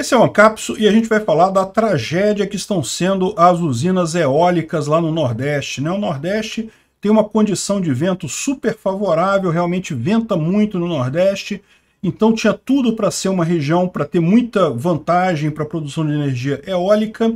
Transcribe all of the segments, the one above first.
Esse é o Ancapso e a gente vai falar da tragédia que estão sendo as usinas eólicas lá no Nordeste. Né? O Nordeste tem uma condição de vento super favorável, realmente venta muito no Nordeste, então tinha tudo para ser uma região para ter muita vantagem para a produção de energia eólica,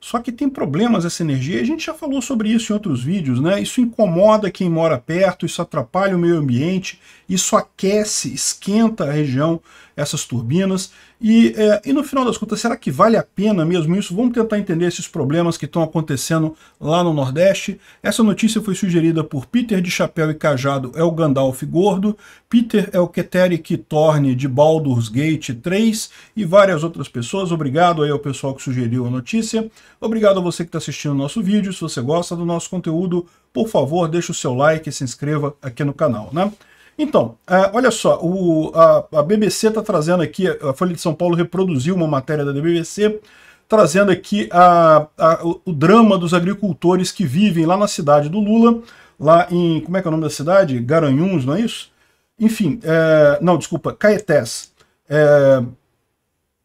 só que tem problemas essa energia, a gente já falou sobre isso em outros vídeos, né? Isso incomoda quem mora perto, isso atrapalha o meio ambiente, isso aquece, esquenta a região essas turbinas. E, é, e no final das contas, será que vale a pena mesmo isso? Vamos tentar entender esses problemas que estão acontecendo lá no Nordeste. Essa notícia foi sugerida por Peter de Chapéu e Cajado é o Gandalf Gordo, Peter é o Keteric Thorne de Baldur's Gate 3 e várias outras pessoas. Obrigado aí ao pessoal que sugeriu a notícia. Obrigado a você que está assistindo o nosso vídeo. Se você gosta do nosso conteúdo, por favor, deixe o seu like e se inscreva aqui no canal, né? Então, uh, olha só, o, a, a BBC está trazendo aqui, a Folha de São Paulo reproduziu uma matéria da BBC, trazendo aqui a, a, o drama dos agricultores que vivem lá na cidade do Lula, lá em, como é que é o nome da cidade? Garanhuns, não é isso? Enfim, é, não, desculpa, Caetés. É,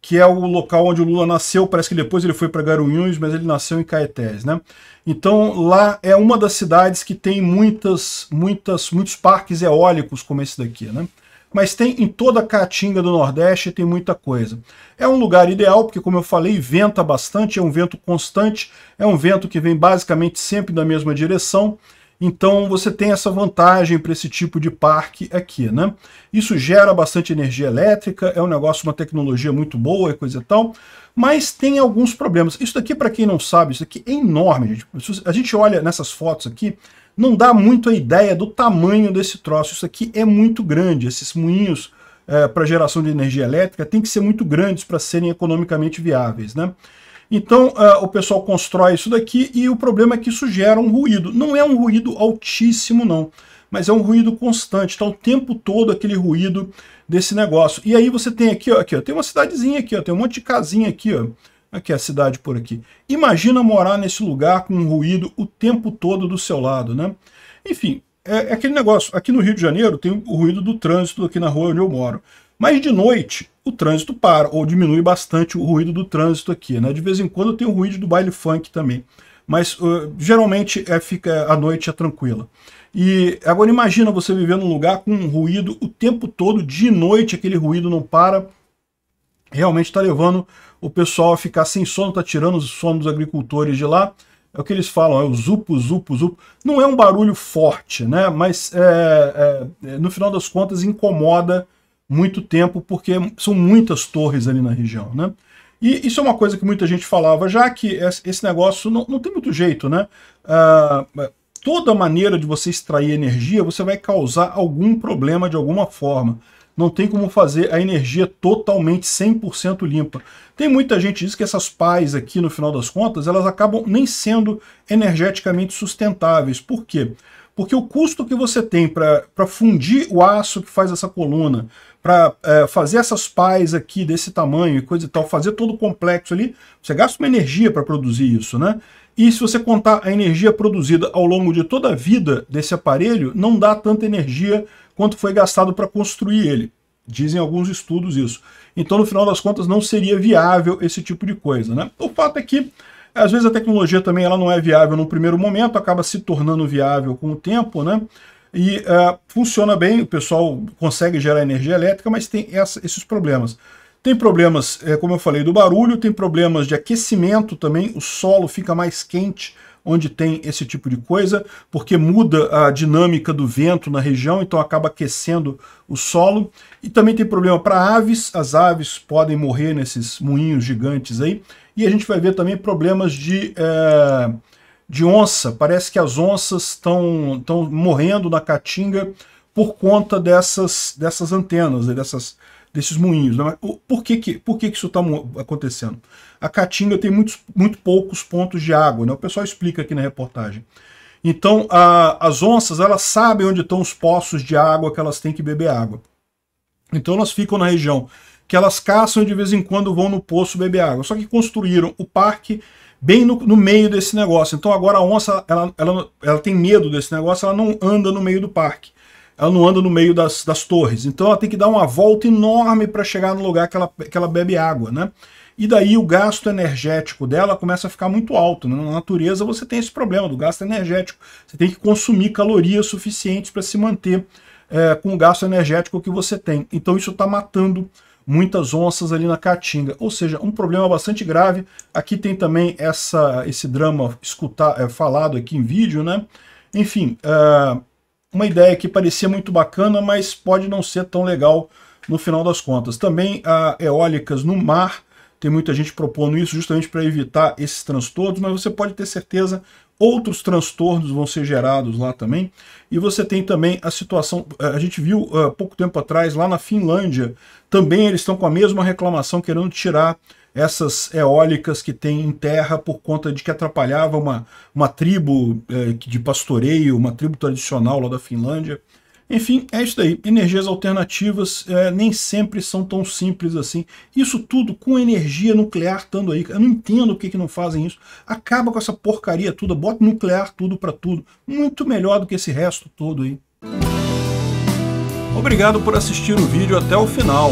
que é o local onde o Lula nasceu. Parece que depois ele foi para Garanhuns, mas ele nasceu em Caetés, né? Então lá é uma das cidades que tem muitas, muitas, muitos parques eólicos como esse daqui, né? Mas tem em toda a Caatinga do Nordeste tem muita coisa. É um lugar ideal porque, como eu falei, venta bastante, é um vento constante, é um vento que vem basicamente sempre da mesma direção. Então você tem essa vantagem para esse tipo de parque aqui, né? Isso gera bastante energia elétrica, é um negócio, uma tecnologia muito boa e coisa e tal, mas tem alguns problemas. Isso daqui, para quem não sabe, isso aqui é enorme, gente. A gente olha nessas fotos aqui, não dá muito a ideia do tamanho desse troço. Isso aqui é muito grande, esses moinhos é, eh, para geração de energia elétrica têm que ser muito grandes para serem economicamente viáveis, né? Então uh, o pessoal constrói isso daqui e o problema é que isso gera um ruído. Não é um ruído altíssimo não, mas é um ruído constante. Então o tempo todo aquele ruído desse negócio. E aí você tem aqui, ó, aqui ó, tem uma cidadezinha aqui, ó, tem um monte de casinha aqui, ó. Aqui é a cidade por aqui. Imagina morar nesse lugar com um ruído o tempo todo do seu lado, né? Enfim, é, é aquele negócio. Aqui no Rio de Janeiro tem o ruído do trânsito aqui na rua onde eu moro. Mas de noite o trânsito para, ou diminui bastante o ruído do trânsito aqui. Né? De vez em quando tem o ruído do baile funk também, mas uh, geralmente é, fica, a noite é tranquila. E agora imagina você viver num lugar com um ruído o tempo todo, de noite aquele ruído não para, realmente está levando o pessoal a ficar sem sono, está tirando o sono dos agricultores de lá, é o que eles falam, é o zupo, zupo, zupo. Não é um barulho forte, né? mas é, é, é no final das contas incomoda muito tempo, porque são muitas torres ali na região, né? E isso é uma coisa que muita gente falava, já que esse negócio não, não tem muito jeito, né? Ah, toda maneira de você extrair energia, você vai causar algum problema de alguma forma. Não tem como fazer a energia totalmente 100% limpa. Tem muita gente que diz que essas pais aqui, no final das contas, elas acabam nem sendo energeticamente sustentáveis. Por quê? porque o custo que você tem para fundir o aço que faz essa coluna, para é, fazer essas pás aqui desse tamanho e coisa e tal, fazer todo o complexo ali, você gasta uma energia para produzir isso, né? E se você contar a energia produzida ao longo de toda a vida desse aparelho, não dá tanta energia quanto foi gastado para construir ele. Dizem alguns estudos isso. Então, no final das contas, não seria viável esse tipo de coisa, né? O fato é que às vezes a tecnologia também ela não é viável no primeiro momento, acaba se tornando viável com o tempo, né? E uh, funciona bem, o pessoal consegue gerar energia elétrica, mas tem essa, esses problemas. Tem problemas, é, como eu falei, do barulho, tem problemas de aquecimento também, o solo fica mais quente onde tem esse tipo de coisa, porque muda a dinâmica do vento na região, então acaba aquecendo o solo. E também tem problema para aves, as aves podem morrer nesses moinhos gigantes aí. E a gente vai ver também problemas de, é, de onça, parece que as onças estão morrendo na caatinga por conta dessas, dessas antenas, né, dessas desses moinhos. Né? Por, que, que, por que, que isso está acontecendo? A Caatinga tem muitos, muito poucos pontos de água, né? o pessoal explica aqui na reportagem. Então, a, as onças elas sabem onde estão os poços de água que elas têm que beber água. Então, elas ficam na região que elas caçam e de vez em quando vão no poço beber água. Só que construíram o parque bem no, no meio desse negócio. Então, agora a onça ela, ela, ela tem medo desse negócio, ela não anda no meio do parque ela não anda no meio das, das torres. Então ela tem que dar uma volta enorme para chegar no lugar que ela, que ela bebe água, né? E daí o gasto energético dela começa a ficar muito alto. Né? Na natureza você tem esse problema do gasto energético. Você tem que consumir calorias suficientes para se manter é, com o gasto energético que você tem. Então isso está matando muitas onças ali na Caatinga. Ou seja, um problema bastante grave. Aqui tem também essa, esse drama escutar, é, falado aqui em vídeo, né? Enfim, uh, uma ideia que parecia muito bacana, mas pode não ser tão legal no final das contas. Também a eólicas no mar, tem muita gente propondo isso justamente para evitar esses transtornos, mas você pode ter certeza outros transtornos vão ser gerados lá também. E você tem também a situação, eh, a gente viu há eh, pouco tempo atrás, lá na Finlândia, também eles estão com a mesma reclamação, querendo tirar essas eólicas que tem em terra por conta de que atrapalhava uma, uma tribo é, de pastoreio, uma tribo tradicional lá da Finlândia. Enfim, é isso daí. Energias alternativas é, nem sempre são tão simples assim. Isso tudo com energia nuclear estando aí. Eu não entendo o que, que não fazem isso. Acaba com essa porcaria toda, bota nuclear tudo para tudo. Muito melhor do que esse resto todo aí. Obrigado por assistir o vídeo até o final.